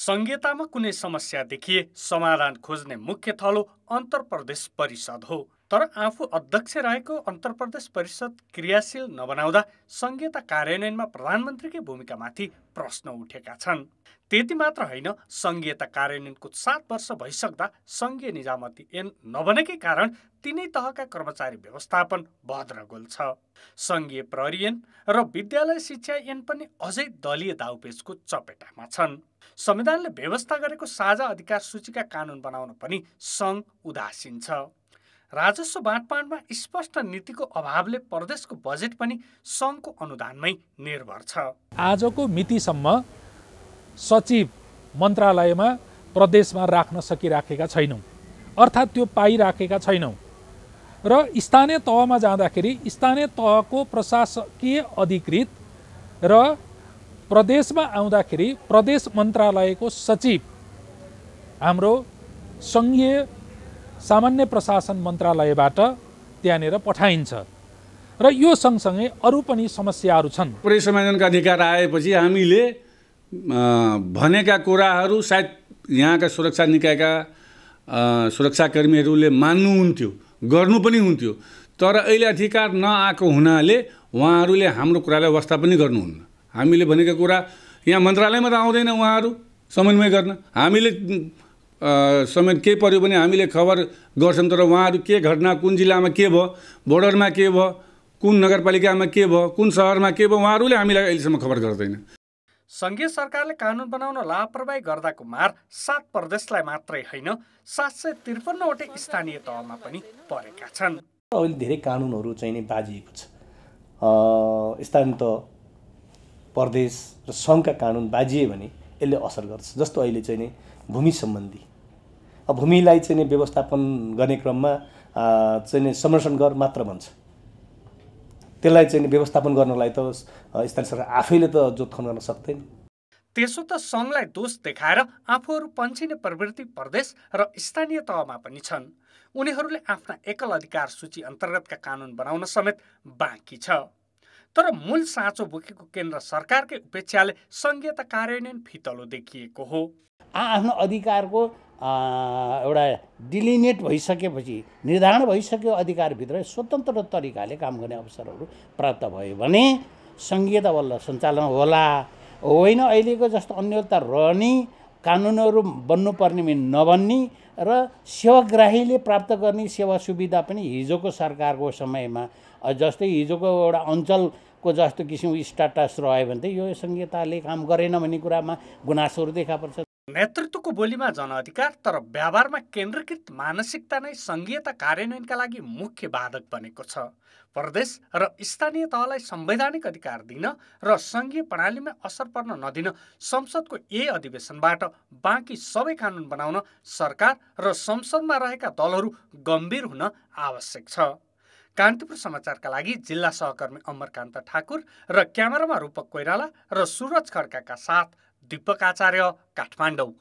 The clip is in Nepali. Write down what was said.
संहितामा कुनै समस्या देखिए समाधान खोज्ने मुख्य थलो अन्तर प्रदेश परिषद हो तर आफू अध्यक्ष रहेको अन्तर प्रदेश परिषद क्रियाशील नबनाउँदा संघीयता कार्यान्वयनमा प्रधानमन्त्रीकै भूमिकामाथि प्रश्न उठेका छन् त्यति मात्र होइन संघीयता कार्यान्वयनको सात वर्ष भइसक्दा संघीय निजामती ऐन नबनेकै कारण तिनै तहका कर्मचारी व्यवस्थापन भद्रगोल छ सङ्घीय प्रहरी एन र विद्यालय शिक्षा ऐन पनि अझै दलीय दाउपेचको चपेटामा छन् संविधानले व्यवस्था गरेको साझा अधिकार सूचीका कानुन बनाउन पनि सङ्घ उदासीन छ राजस्व बाँडफाँडमा स्पष्ट नीतिको अभावले प्रदेशको बजेट पनि सङ्घको अनुदानमै निर्भर छ आजको मितिसम्म सचिव मन्त्रालयमा प्रदेशमा राख्न सकिराखेका छैनौँ अर्थात् त्यो पाइराखेका छैनौँ र स्थानीय तहमा जाँदाखेरि स्थानीय तहको प्रशासकीय अधिकृत र प्रदेशमा आउँदाखेरि प्रदेश मन्त्रालयको सचिव हाम्रो सङ्घीय सामान्य प्रशासन मन्त्रालयबाट त्यहाँनिर पठाइन्छ र यो सँगसँगै अरू पनि समस्याहरू छन् पुरै अधिकार आएपछि हामीले भनेका कुराहरू सायद यहाँका सुरक्षा निकायका सुरक्षाकर्मीहरूले मान्नु हुन्थ्यो गर्नु पनि हुन्थ्यो तर अहिले अधिकार नआएको हुनाले उहाँहरूले हाम्रो कुरालाई व्यवस्था पनि गर्नुहुन्न हामीले भनेका कुरा यहाँ मन्त्रालयमा त आउँदैन उहाँहरू समन्वय गर्न हामीले समेत के पऱ्यो भने हामीले खबर गर्छौँ तर उहाँहरू के घटना कुन जिल्लामा के भयो बोर्डरमा के भयो कुन नगरपालिकामा के भयो कुन सहरमा के भयो उहाँहरूले हामीलाई अहिलेसम्म खबर गर्दैन सङ्घीय सरकारले कानुन बनाउन लापरवाही गर्दाको मार सात प्रदेशलाई मात्रै होइन सात सय त्रिपन्नवटै स्थानीय तहमा पनि परेका छन् अहिले धेरै कानुनहरू चाहिँ नै बाजिएको छ स्थानीय तह प्रदेश र सङ्घका कानुन बाजिए भने यसले असर गर्छ जस्तो अहिले चाहिँ नै भूमि सम्बन्धी भूमिलाई चाहिँ व्यवस्थापन गर्ने क्रममा चाहिँ संरक्षण गर मात्र भन्छ त्यसलाई चाहिँ व्यवस्थापन गर्नलाई त स्थानीय सरकार आफैले त जोत्खन गर्न सक्दैन त्यसो त सङ्घलाई दोष देखाएर आफूहरू पन्छिने प्रवृत्ति प्रदेश र स्थानीय तहमा पनि छन् उनीहरूले आफ्ना एकल अधिकार सूची अन्तर्गतका कानुन बनाउन समेत बाँकी छ तर मूल साँचो बोकेको केन्द्र सरकारकै के उपेक्षाले सङ्घीयता कार्यान्वयन फितलो देखिएको हो आ आफ्नो अधिकारको एउटा डिलिनेट भइसकेपछि निर्धारण भइसक्यो अधिकारभित्र स्वतन्त्र तरिकाले काम गर्ने अवसरहरू प्राप्त भयो भने सङ्घीयता बल्ल सञ्चालन होला होइन अहिलेको जस्तो अन्यता रहने कानुनहरू बन्नुपर्ने नबन्ने र सेवाग्राहीले प्राप्त गर्ने सेवा सुविधा पनि हिजोको सरकारको समयमा जस्तै हिजोको एउटा अञ्चलको जस्तो किसिमको स्टाटस रह्यो भने त यो सङ्घीयताले काम गरेन भन्ने कुरामा गुनासोहरू देखा पर्छ नेतृत्वको बोलीमा जनअधिकार तर व्यवहारमा केन्द्रीकृत मानसिकता नै सङ्घीयता कार्यान्वयनका लागि मुख्य बाधक बनेको छ प्रदेश र स्थानीय तहलाई संवैधानिक अधिकार दिन र सङ्घीय प्रणालीमा असर पर्न नदिन संसदको यही अधिवेशनबाट बाँकी सबै कानुन बनाउन सरकार र संसदमा रहेका दलहरू गम्भीर हुन आवश्यक छ कान्तिपुर समाचारका लागि जिल्ला सहकर्मी अमरकान्त ठाकुर र क्यामेरामा रूपक कोइराला र सुरज खड्काका साथ दिपक आचार्य काठमाडौँ